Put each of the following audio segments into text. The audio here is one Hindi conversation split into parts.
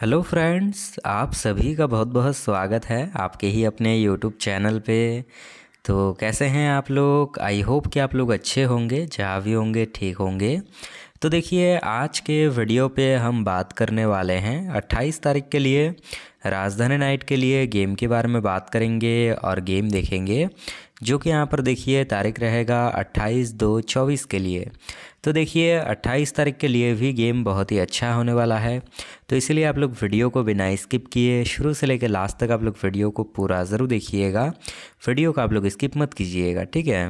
हेलो फ्रेंड्स आप सभी का बहुत बहुत स्वागत है आपके ही अपने यूट्यूब चैनल पे तो कैसे हैं आप लोग आई होप कि आप लोग अच्छे होंगे जहाँ भी होंगे ठीक होंगे तो देखिए आज के वीडियो पे हम बात करने वाले हैं 28 तारीख के लिए राजधानी नाइट के लिए गेम के बारे में बात करेंगे और गेम देखेंगे जो कि यहाँ पर देखिए तारीख रहेगा अट्ठाईस दो चौबीस के लिए तो देखिए 28 तारीख के लिए भी गेम बहुत ही अच्छा होने वाला है तो इसलिए आप लोग वीडियो को बिना स्किप किए शुरू से लेकर लास्ट तक आप लोग वीडियो को पूरा ज़रूर देखिएगा वीडियो का आप लोग स्किप मत कीजिएगा ठीक है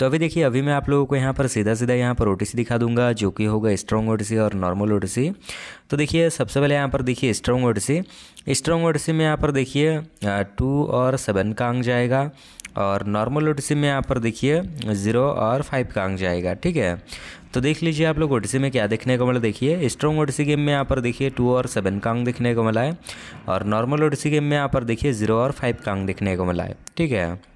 तो अभी देखिए अभी मैं आप लोगों को यहाँ पर सीधा सीधा यहाँ पर ओ दिखा दूंगा जो कि होगा स्ट्रॉन्ग ओ और नॉर्मल ओ तो देखिए सबसे पहले यहाँ पर देखिए स्ट्रॉन्ग ओ स्ट्रॉन्ग ओडसी में यहाँ पर देखिए टू और सेवन का अंक जाएगा और नॉर्मल ओ में यहाँ पर देखिए ज़ीरो और फाइव का अंक जाएगा ठीक है तो देख लीजिए आप लोग ओ में क्या देखने को मिला देखिए स्ट्रॉन्ग ओ गेम में यहाँ पर देखिए टू और सेवन का अंक देखने को मिला है और नॉर्मल ओ गेम में यहाँ पर देखिए ज़ीरो और फाइव का अंक देखने को मिला है ठीक है